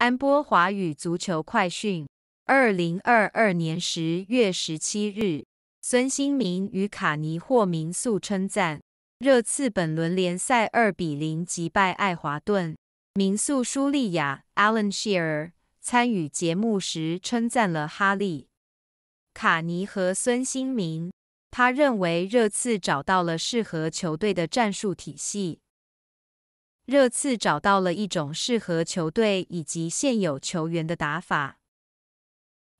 安波华语足球快讯，二零二二年十月十七日，孙兴民与卡尼霍民宿称赞热刺本轮联赛二比零击败爱华顿。民宿舒利亚 （Alan Shearer） 参与节目时称赞了哈利卡尼和孙兴民，他认为热刺找到了适合球队的战术体系。热刺找到了一种适合球队以及现有球员的打法。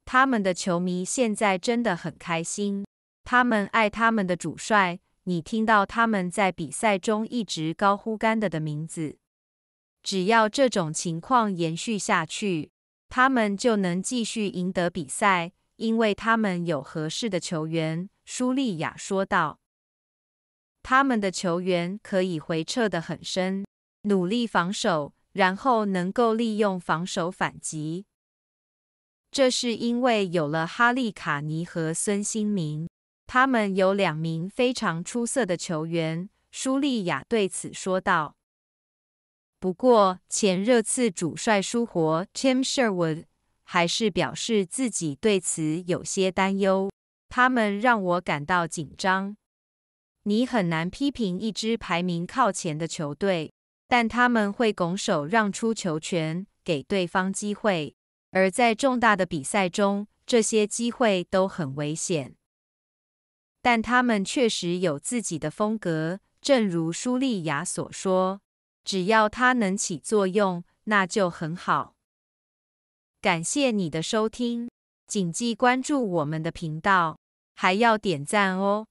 他们的球迷现在真的很开心，他们爱他们的主帅。你听到他们在比赛中一直高呼甘的的名字。只要这种情况延续下去，他们就能继续赢得比赛，因为他们有合适的球员。”舒利亚说道，“他们的球员可以回撤的很深。”努力防守，然后能够利用防守反击，这是因为有了哈利卡尼和孙兴民，他们有两名非常出色的球员。舒利亚对此说道。不过，前热刺主帅舒活 c h a m h e r o d 还是表示自己对此有些担忧：“他们让我感到紧张。你很难批评一支排名靠前的球队。”但他们会拱手让出球权给对方机会，而在重大的比赛中，这些机会都很危险。但他们确实有自己的风格，正如舒丽亚所说：“只要他能起作用，那就很好。”感谢你的收听，谨记关注我们的频道，还要点赞哦。